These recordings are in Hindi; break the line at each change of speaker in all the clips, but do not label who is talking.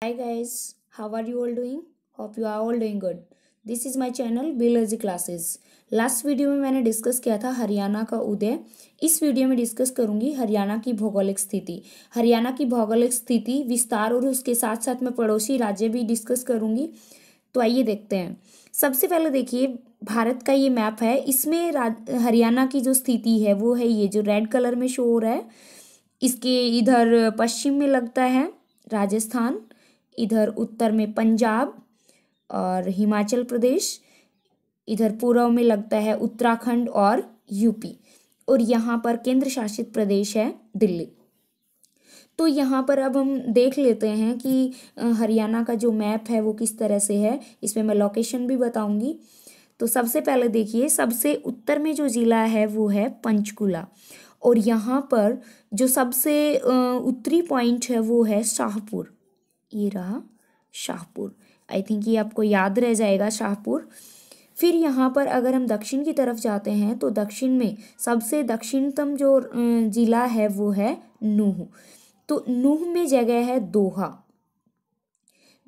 hi guys how are you all doing hope you are all doing good this is my channel biology classes last video में मैंने डिस्कस किया था हरियाणा का उदय इस वीडियो में डिस्कस करूंगी हरियाणा की भौगोलिक स्थिति हरियाणा की भौगोलिक स्थिति विस्तार और उसके साथ साथ मैं पड़ोसी राज्य भी डिस्कस करूंगी तो आइए देखते हैं सबसे पहले देखिए भारत का ये मैप है इसमें हरियाणा की जो स्थिति है वो है ये जो रेड कलर में शो हो रहा है इसके इधर पश्चिम में लगता है राजस्थान इधर उत्तर में पंजाब और हिमाचल प्रदेश इधर पूर्व में लगता है उत्तराखंड और यूपी और यहाँ पर केंद्र शासित प्रदेश है दिल्ली तो यहाँ पर अब हम देख लेते हैं कि हरियाणा का जो मैप है वो किस तरह से है इसमें मैं लोकेशन भी बताऊंगी तो सबसे पहले देखिए सबसे उत्तर में जो ज़िला है वो है पंचकुला और यहाँ पर जो सबसे उत्तरी पॉइंट है वो है शाहपुर ये रहा शाहपुर आई थिंक ये आपको याद रह जाएगा शाहपुर फिर यहाँ पर अगर हम दक्षिण की तरफ जाते हैं तो दक्षिण में सबसे दक्षिणतम जो ज़िला है वो है नूह तो नूह में जगह है दोहा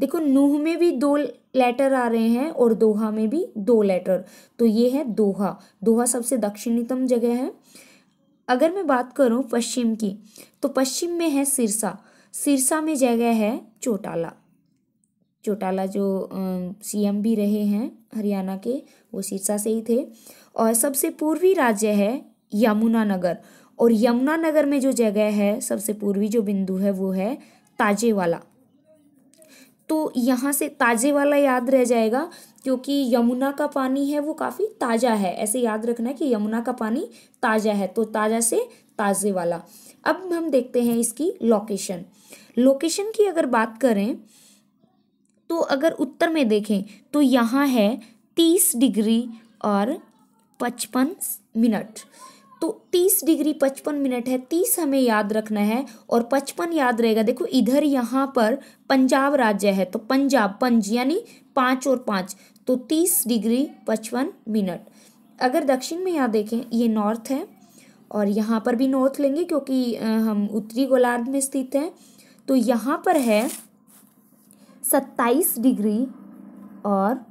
देखो नूह में भी दो लेटर आ रहे हैं और दोहा में भी दो लेटर तो ये है दोहा दोहा सबसे दक्षिणतम जगह है अगर मैं बात करूँ पश्चिम की तो पश्चिम में है सिरसा सिरसा में जगह है चौटाला चौटाला जो सीएम भी रहे हैं हरियाणा के वो सिरसा से ही थे और सबसे पूर्वी राज्य है यमुनानगर और यमुनानगर में जो जगह है सबसे पूर्वी जो बिंदु है वो है ताजेवाला तो यहाँ से ताजे वाला याद रह जाएगा क्योंकि यमुना का पानी है वो काफ़ी ताज़ा है ऐसे याद रखना है कि यमुना का पानी ताज़ा है तो ताज़ा से ताज़े वाला अब हम देखते हैं इसकी लोकेशन लोकेशन की अगर बात करें तो अगर उत्तर में देखें तो यहाँ है तीस डिग्री और पचपन मिनट तो तीस डिग्री पचपन मिनट है तीस हमें याद रखना है और पचपन याद रहेगा देखो इधर यहाँ पर पंजाब राज्य है तो पंजाब पंज यानी पाँच और पाँच तो तीस डिग्री पचपन मिनट अगर दक्षिण में यहाँ देखें ये नॉर्थ है और यहाँ पर भी नॉर्थ लेंगे क्योंकि हम उत्तरी गोलार्ध में स्थित हैं तो यहाँ पर है सत्ताईस डिग्री और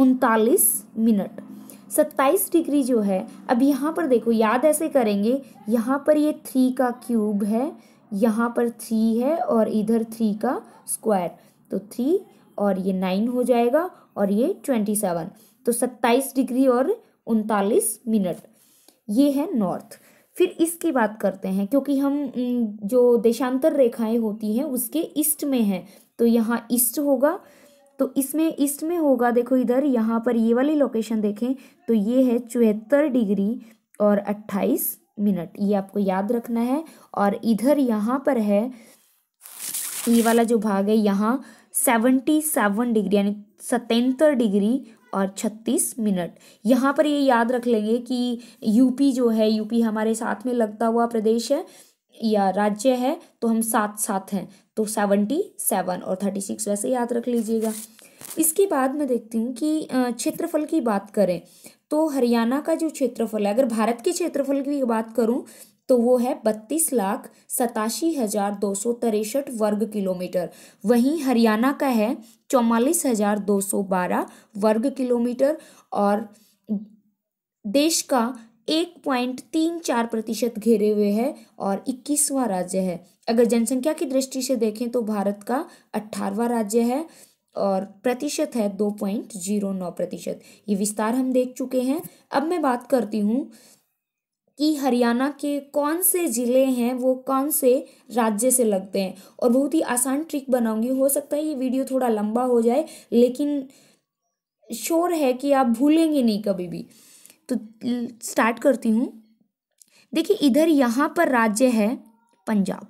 उनतालीस मिनट सत्ताईस डिग्री जो है अब यहाँ पर देखो याद ऐसे करेंगे यहाँ पर ये थ्री का क्यूब है यहाँ पर थ्री है और इधर थ्री का स्क्वायर तो थ्री और ये नाइन हो जाएगा और ये ट्वेंटी सेवन तो सत्ताईस डिग्री और उनतालीस मिनट ये है नॉर्थ फिर इसकी बात करते हैं क्योंकि हम जो देशांतर रेखाएं होती हैं उसके ईस्ट में हैं तो यहाँ ईस्ट होगा तो इसमें ईस्ट में होगा देखो इधर यहाँ पर ये वाली लोकेशन देखें तो ये है चौहत्तर डिग्री और अट्ठाईस मिनट ये आपको याद रखना है और इधर यहाँ पर है ये वाला जो भाग है यहाँ सेवेंटी सेवन डिग्री यानी सतहत्तर डिग्री और छत्तीस मिनट यहाँ पर ये याद रख लेंगे कि यूपी जो है यूपी हमारे साथ में लगता हुआ प्रदेश है या राज्य है तो हम सात सात हैं तो सेवेंटी सेवन और थर्टी सिक्स वैसे याद रख लीजिएगा इसके बाद मैं देखती हूँ कि क्षेत्रफल की बात करें तो हरियाणा का जो क्षेत्रफल है अगर भारत के क्षेत्रफल की बात करूँ तो वो है बत्तीस लाख सतासी हज़ार दो सौ तिरसठ वर्ग किलोमीटर वहीं हरियाणा का है चौवालीस हज़ार दो सौ बारह वर्ग किलोमीटर और देश का एक पॉइंट तीन चार प्रतिशत घेरे हुए है और इक्कीसवां राज्य है अगर जनसंख्या की दृष्टि से देखें तो भारत का अठारवा राज्य है और प्रतिशत है दो पॉइंट जीरो नौ प्रतिशत ये विस्तार हम देख चुके हैं अब मैं बात करती हूँ कि हरियाणा के कौन से ज़िले हैं वो कौन से राज्य से लगते हैं और बहुत ही आसान ट्रिक बनाऊंगी हो सकता है ये वीडियो थोड़ा लंबा हो जाए लेकिन शोर है कि आप भूलेंगे नहीं कभी भी तो स्टार्ट करती हूँ देखिए इधर यहाँ पर राज्य है पंजाब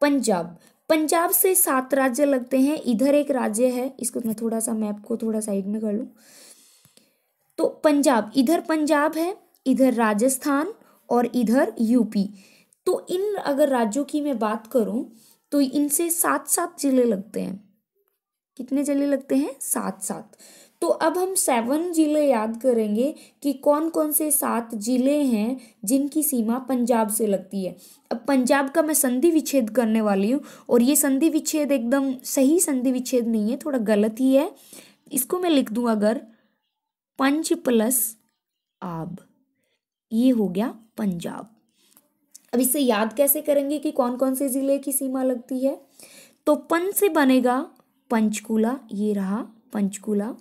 पंजाब पंजाब से सात राज्य लगते हैं इधर एक राज्य है इसको मैं थोड़ा सा मैप को थोड़ा साइड में कर लूँ तो पंजाब इधर पंजाब है इधर राजस्थान और इधर यूपी तो इन अगर राज्यों की मैं बात करूं तो इनसे सात सात जिले लगते हैं कितने जिले लगते हैं सात सात तो अब हम सेवन ज़िले याद करेंगे कि कौन कौन से सात ज़िले हैं जिनकी सीमा पंजाब से लगती है अब पंजाब का मैं संधि विच्छेद करने वाली हूँ और ये संधि विच्छेद एकदम सही संधि विच्छेद नहीं है थोड़ा गलत ही है इसको मैं लिख दूँ अगर पंच प्लस आब ये हो गया पंजाब अब इसे याद कैसे करेंगे कि कौन कौन से ज़िले की सीमा लगती है तो पंच से बनेगा पंचकूला ये रहा पंचकूला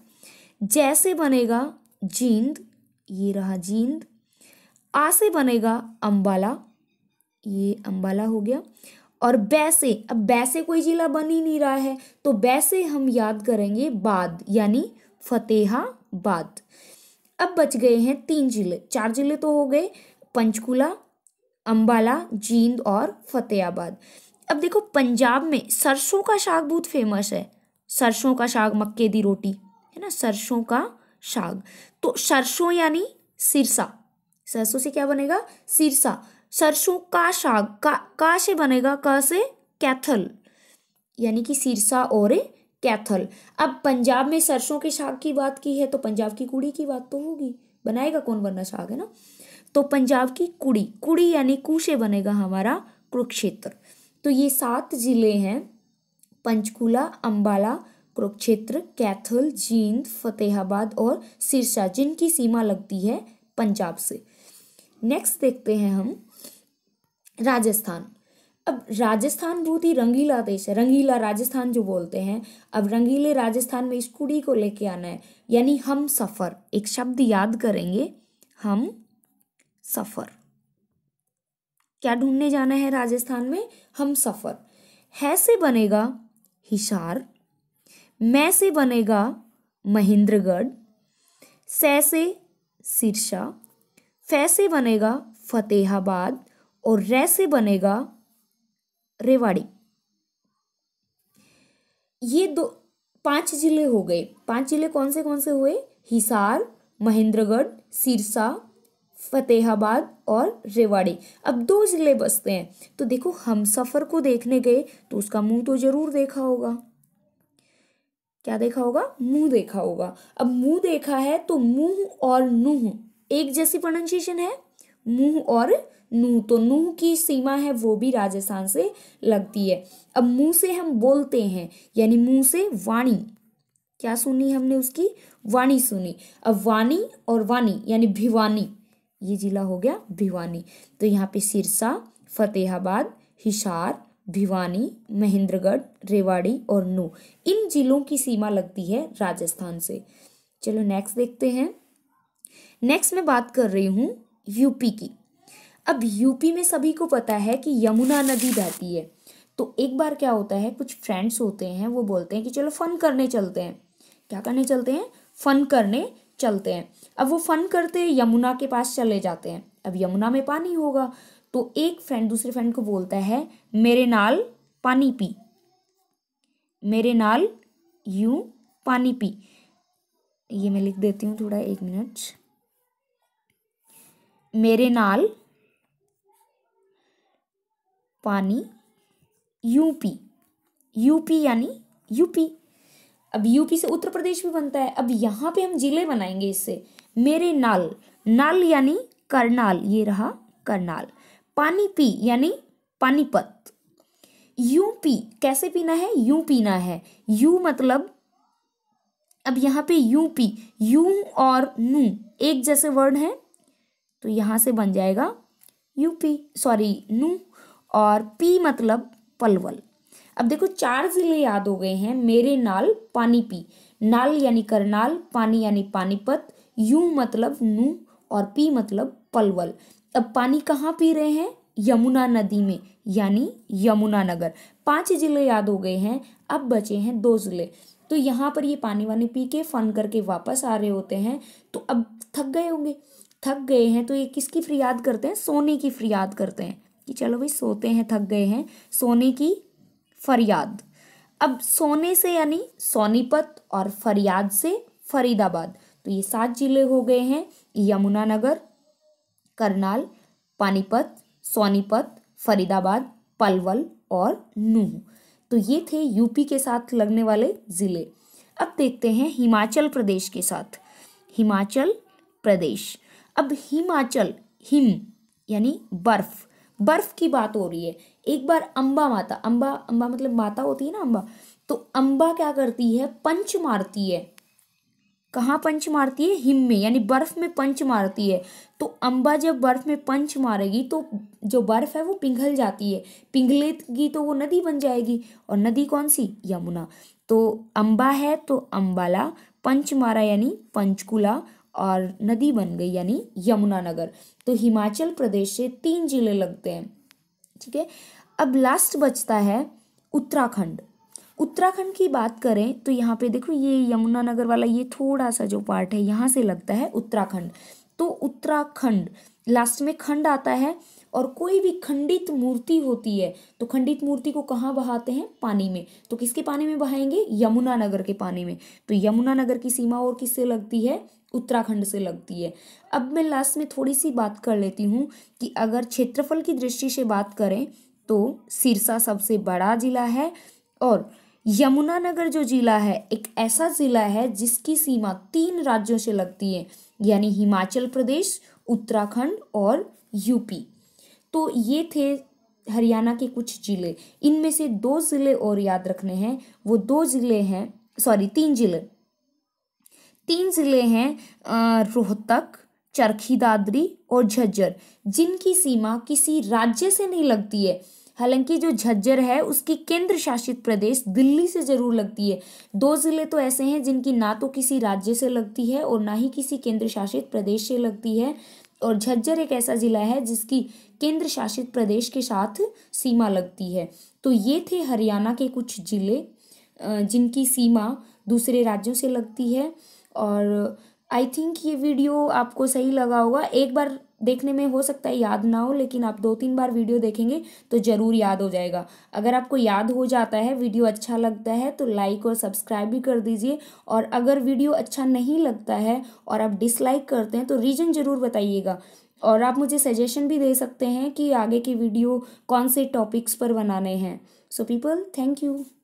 जैसे बनेगा जींद ये रहा जींद आ से बनेगा अम्बाला ये अम्बाला हो गया और बैसे अब बैसे कोई जिला बन ही नहीं रहा है तो वैसे हम याद करेंगे बाद यानी फतेहाबाद अब बच गए हैं तीन जिले चार जिले तो हो गए पंचकुला अंबाला जींद और फतेहाबाद अब देखो पंजाब में सरसों का साग बहुत फेमस है सरसों का साग मक्के दी रोटी है ना सरसों का साग तो सरसों यानी सिरसा सरसों से क्या बनेगा सिरसा सरसों का साग का का से बनेगा क से कैथल यानी कि सिरसा और कैथल अब पंजाब में सरसों के साग की बात की है तो पंजाब की कुड़ी की बात तो होगी बनाएगा कौन वरना साग है ना तो पंजाब की कुड़ी कुड़ी यानी कु से बनेगा हमारा कुरुक्षेत्र तो ये सात ज़िले हैं पंचकुला अंबाला कुरुक्षेत्र कैथल जींद फतेहाबाद और सिरसा जिनकी सीमा लगती है पंजाब से नेक्स्ट देखते हैं हम राजस्थान अब राजस्थान बहुत ही रंगीला देश है रंगीला राजस्थान जो बोलते हैं अब रंगीले राजस्थान में इस कुड़ी को लेके आना है यानी हम सफ़र एक शब्द याद करेंगे हम सफ़र क्या ढूंढने जाना है राजस्थान में हम सफ़र है से बनेगा हिसार मै से बनेगा महेंद्रगढ़ सै से सिरसा फै से बनेगा फतेहाबाद और रे से बनेगा रेवाड़ी ये दो पांच जिले हो गए पांच जिले कौन से कौन से हुए हिसार महेंद्रगढ़ सिरसा फतेहाबाद और रेवाड़ी अब दो जिले बसते हैं तो देखो हम सफ़र को देखने गए तो उसका मुंह तो ज़रूर देखा होगा क्या देखा होगा मुंह देखा होगा अब मुंह देखा है तो मुंह और नुह एक जैसी प्रोनाउंसिएशन है मुंह और नुह तो नुह की सीमा है वो भी राजस्थान से लगती है अब मुंह से हम बोलते हैं यानी मुंह से वाणी क्या सुनी हमने उसकी वाणी सुनी अब वाणी और वाणी यानी भिवानी ये जिला हो गया भिवानी तो यहाँ पे सिरसा फतेहाबाद हिसार भिवानी महेंद्रगढ़ रेवाड़ी और नू इन जिलों की सीमा लगती है राजस्थान से चलो नेक्स्ट देखते हैं नेक्स्ट मैं बात कर रही हूँ यूपी की अब यूपी में सभी को पता है कि यमुना नदी बहती है तो एक बार क्या होता है कुछ फ्रेंड्स होते हैं वो बोलते हैं कि चलो फन करने चलते हैं क्या करने चलते हैं फन करने चलते हैं अब वो फन करते यमुना के पास चले जाते हैं अब यमुना में पानी होगा तो एक फ्रेंड दूसरे फ्रेंड को बोलता है मेरे नाल पानी पी मेरे नाल यू पानी पी ये मैं लिख देती हूँ थोड़ा एक मिनट मेरे नाल पानी यूपी यूपी यानी यूपी अब यूपी से उत्तर प्रदेश भी बनता है अब यहाँ पे हम जिले बनाएंगे इससे मेरे नाल नाल यानी करनाल ये रहा करनाल पानीपी यानी पानीपत यू पी कैसे पीना है यू पीना है यू मतलब अब यहाँ पे यू पी यू और नू एक जैसे वर्ड है तो यहाँ से बन जाएगा यूपी सॉरी नू और पी मतलब पलवल अब देखो चार ज़िले याद हो गए हैं मेरे नाल पानी पी नाल यानी करनाल पानी यानी पानीपत यू मतलब नू और पी मतलब पलवल अब पानी कहाँ पी रहे हैं यमुना नदी में यानी यमुना नगर पांच जिले याद हो गए हैं अब बचे हैं दो जिले तो यहाँ पर ये पानी वानी पी के फन करके वापस आ रहे होते हैं तो अब थक गए होंगे थक गए हैं तो ये किसकी फरियाद करते हैं सोने की फरियाद करते हैं कि चलो भाई सोते हैं थक गए हैं सोने की फरियाद अब सोने से यानी सोनीपत और फरियाद से फरीदाबाद तो ये सात जिले हो गए हैं यमुनानगर करनाल पानीपत सोनीपत फरीदाबाद पलवल और नूह तो ये थे यूपी के साथ लगने वाले ज़िले अब देखते हैं हिमाचल प्रदेश के साथ हिमाचल प्रदेश अब हिमाचल हिम यानी बर्फ़ बर्फ़ की बात हो रही है एक बार अंबा माता अंबा अंबा मतलब माता होती है ना अंबा तो अंबा क्या करती है पंच मारती है कहाँ पंच मारती है हिम में यानी बर्फ़ में पंच मारती है तो अम्बा जब बर्फ़ में पंच मारेगी तो जो बर्फ़ है वो पिघल जाती है पिघलेगी तो वो नदी बन जाएगी और नदी कौन सी यमुना तो अम्बा है तो अम्बाला पंच मारा यानी पंचकुला और नदी बन गई यानी यमुना नगर तो हिमाचल प्रदेश से तीन जिले लगते हैं ठीक है अब लास्ट बचता है उत्तराखंड उत्तराखंड की बात करें तो यहाँ पे देखो ये यमुनानगर वाला ये थोड़ा सा जो पार्ट है यहाँ से लगता है उत्तराखंड तो उत्तराखंड लास्ट में खंड आता है और कोई भी खंडित मूर्ति होती है तो खंडित मूर्ति को कहाँ बहाते हैं पानी में तो किसके पानी में बहाएंगे यमुनानगर के पानी में तो यमुनानगर की सीमा और किससे लगती है उत्तराखंड से लगती है अब मैं लास्ट में थोड़ी सी बात कर लेती हूँ कि अगर क्षेत्रफल की दृष्टि से बात करें तो सिरसा सबसे बड़ा जिला है और यमुनानगर जो जिला है एक ऐसा जिला है जिसकी सीमा तीन राज्यों से लगती है यानी हिमाचल प्रदेश उत्तराखंड और यूपी तो ये थे हरियाणा के कुछ जिले इनमें से दो जिले और याद रखने हैं वो दो जिले हैं सॉरी तीन जिले तीन जिले हैं रोहतक चरखी दादरी और झज्जर जिनकी सीमा किसी राज्य से नहीं लगती है हालांकि जो झज्जर है उसकी केंद्र शासित प्रदेश दिल्ली से जरूर लगती है दो ज़िले तो ऐसे हैं जिनकी ना तो किसी राज्य से लगती है और ना ही किसी केंद्र शासित प्रदेश से लगती है और झज्जर एक ऐसा ज़िला है जिसकी केंद्र शासित प्रदेश के साथ सीमा लगती है तो ये थे हरियाणा के कुछ ज़िले जिनकी सीमा दूसरे राज्यों से लगती है और आई थिंक ये वीडियो आपको सही लगा होगा एक बार देखने में हो सकता है याद ना हो लेकिन आप दो तीन बार वीडियो देखेंगे तो ज़रूर याद हो जाएगा अगर आपको याद हो जाता है वीडियो अच्छा लगता है तो लाइक और सब्सक्राइब भी कर दीजिए और अगर वीडियो अच्छा नहीं लगता है और आप डिसलाइक करते हैं तो रीज़न ज़रूर बताइएगा और आप मुझे सजेशन भी दे सकते हैं कि आगे की वीडियो कौन से टॉपिक्स पर बनाने हैं सो पीपल थैंक यू